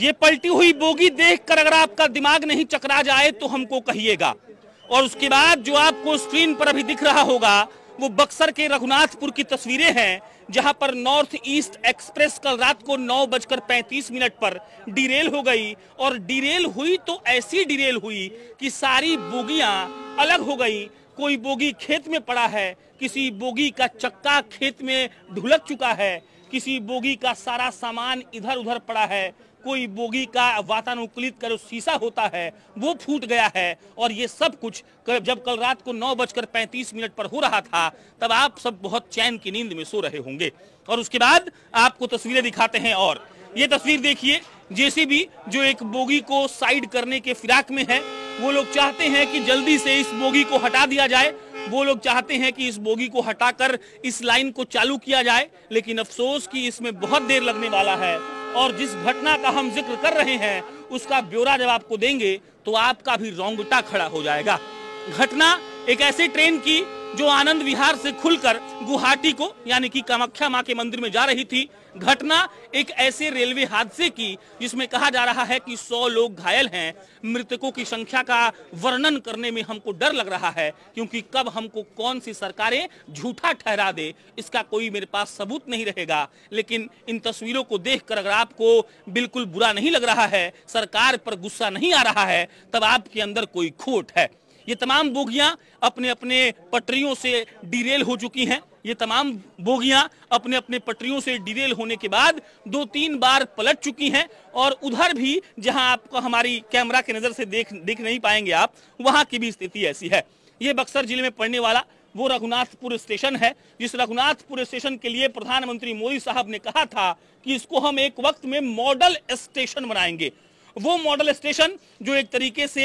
ये पलटी हुई बोगी देखकर अगर आपका दिमाग नहीं चकरा जाए तो हमको कहिएगा और उसके बाद जो आपको स्क्रीन पर अभी दिख रहा होगा वो बक्सर के रघुनाथपुर की तस्वीरें हैं जहां पर नॉर्थ ईस्ट एक्सप्रेस कल रात को नौ बजकर पैंतीस मिनट पर डिरेल हो गई और डिरेल हुई तो ऐसी डिरेल हुई कि सारी बोगियां अलग हो गई कोई बोगी खेत में पड़ा है किसी बोगी का चक्का खेत में ढुलक चुका है किसी बोगी का सारा सामान इधर उधर पड़ा है कोई बोगी का वातानुकूलित का जो शीशा होता है वो फूट गया है और ये सब कुछ जब कल रात को नौ बजकर पैंतीस मिनट पर हो रहा था तब आप सब बहुत चैन की नींद में सो रहे होंगे और उसके बाद आपको तस्वीरें दिखाते हैं और ये तस्वीर देखिए जेसीबी जो एक बोगी को साइड करने के फिराक में है वो लोग चाहते हैं कि जल्दी से इस बोगी को हटा दिया जाए वो लोग चाहते हैं कि इस बोगी को हटाकर इस लाइन को चालू किया जाए लेकिन अफसोस कि इसमें बहुत देर लगने वाला है और जिस घटना का हम जिक्र कर रहे हैं उसका ब्यौरा जब आपको देंगे तो आपका भी रोंगटा खड़ा हो जाएगा घटना एक ऐसी ट्रेन की जो आनंद विहार से खुलकर गुवाहाटी को यानी कि कामाख्या माँ के मंदिर में जा रही थी घटना एक ऐसे रेलवे हादसे की जिसमें कहा जा रहा है कि 100 लोग घायल हैं मृतकों की संख्या का वर्णन करने में हमको डर लग रहा है क्योंकि कब हमको कौन सी सरकारें झूठा ठहरा दे इसका कोई मेरे पास सबूत नहीं रहेगा लेकिन इन तस्वीरों को कर अगर आपको बिल्कुल बुरा नहीं लग रहा है सरकार पर गुस्सा नहीं आ रहा है तब आपके अंदर कोई खोट है ये तमाम बोगियां अपने अपने पटरियों से डिरेल हो चुकी हैं ये तमाम बोगियां अपने अपने पटरियों से डिरेल होने के बाद दो तीन बार पलट चुकी हैं और उधर भी जहां आपको हमारी कैमरा के नज़र से देख देख नहीं पाएंगे आप वहां की भी स्थिति ऐसी है ये बक्सर जिले में पड़ने वाला वो रघुनाथपुर स्टेशन है जिस रघुनाथपुर स्टेशन के लिए प्रधानमंत्री मोदी साहब ने कहा था कि इसको हम एक वक्त में मॉडल स्टेशन बनाएंगे वो मॉडल स्टेशन जो एक तरीके से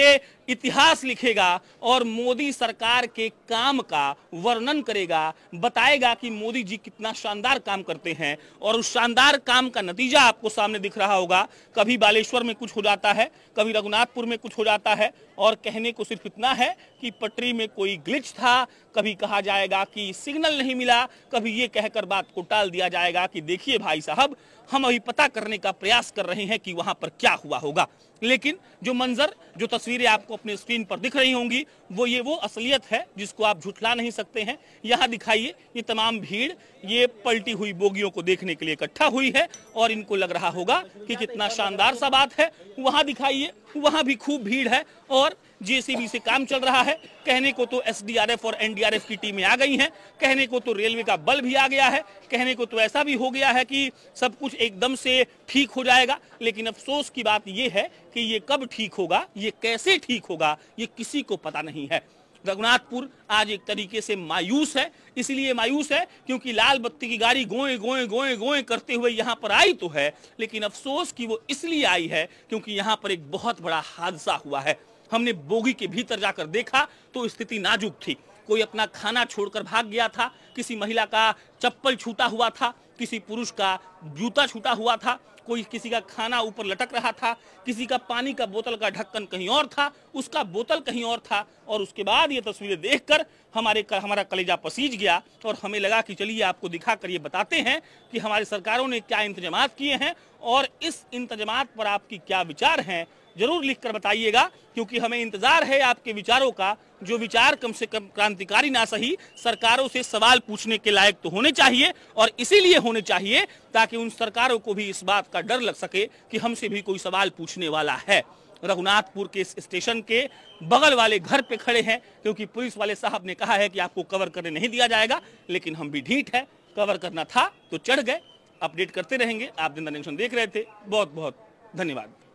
इतिहास लिखेगा और मोदी सरकार के काम का वर्णन करेगा बताएगा कि मोदी जी कितना शानदार काम करते हैं और उस शानदार काम का नतीजा आपको सामने दिख रहा होगा कभी बालेश्वर में कुछ हो जाता है कभी रघुनाथपुर में कुछ हो जाता है और कहने को सिर्फ इतना है कि पटरी में कोई ग्लिच था कभी कहा जाएगा कि सिग्नल नहीं मिला कभी ये कहकर बात को टाल दिया जाएगा कि देखिए भाई साहब हम अभी पता करने का प्रयास कर रहे हैं कि वहां पर क्या हुआ होगा लेकिन जो मंजर जो तस्वीरें आपको अपने स्क्रीन पर दिख रही होंगी वो ये वो असलियत है जिसको आप झुठला नहीं सकते हैं यहाँ दिखाइए ये तमाम भीड़ ये पलटी हुई बोगियों को देखने के लिए इकट्ठा हुई है और इनको लग रहा होगा कि कितना शानदार सा बात है वहाँ दिखाइए वहाँ भी खूब भीड़ है और जेसीबी से काम चल रहा है कहने को तो एसडीआरएफ और एनडीआरएफ की टीमें आ गई हैं कहने को तो रेलवे का बल भी आ गया है कहने को तो ऐसा भी हो गया है कि सब कुछ एकदम से ठीक हो जाएगा लेकिन अफसोस की बात यह है कि ये कब ठीक होगा ये कैसे ठीक होगा ये किसी को पता नहीं है रघुनाथपुर आज एक तरीके से मायूस है इसलिए मायूस है क्योंकि लाल बत्ती की गाड़ी गोए गोए गोए गोए करते हुए यहाँ पर आई तो है लेकिन अफसोस कि वो इसलिए आई है क्योंकि यहाँ पर एक बहुत बड़ा हादसा हुआ है हमने बोगी के भीतर जाकर देखा तो स्थिति नाजुक थी कोई अपना खाना छोड़कर भाग गया था किसी महिला का चप्पल छूटा हुआ था किसी पुरुष का जूता छूटा हुआ था कोई किसी का खाना ऊपर लटक रहा था किसी का पानी का बोतल का ढक्कन कहीं और था उसका बोतल कहीं और था और उसके बाद ये तस्वीरें देखकर हमारे कर, हमारा कलेजा पसीज गया और हमें लगा कि चलिए आपको दिखा कर ये बताते हैं कि हमारी सरकारों ने क्या इंतजाम किए हैं और इस इंतजाम पर आपकी क्या विचार हैं जरूर लिख कर बताइएगा क्योंकि हमें इंतजार है आपके विचारों का जो विचार कम से कम क्रांतिकारी ना सही सरकारों से सवाल पूछने के लायक तो होने चाहिए और इसीलिए होने चाहिए ताकि उन सरकारों को भी इस बात का डर लग सके कि हमसे भी कोई सवाल पूछने वाला है रघुनाथपुर के इस स्टेशन के बगल वाले घर पे खड़े हैं क्योंकि पुलिस वाले साहब ने कहा है कि आपको कवर करने नहीं दिया जाएगा लेकिन हम भी ढीठ है कवर करना था तो चढ़ गए अपडेट करते रहेंगे आप जनता देख रहे थे बहुत बहुत धन्यवाद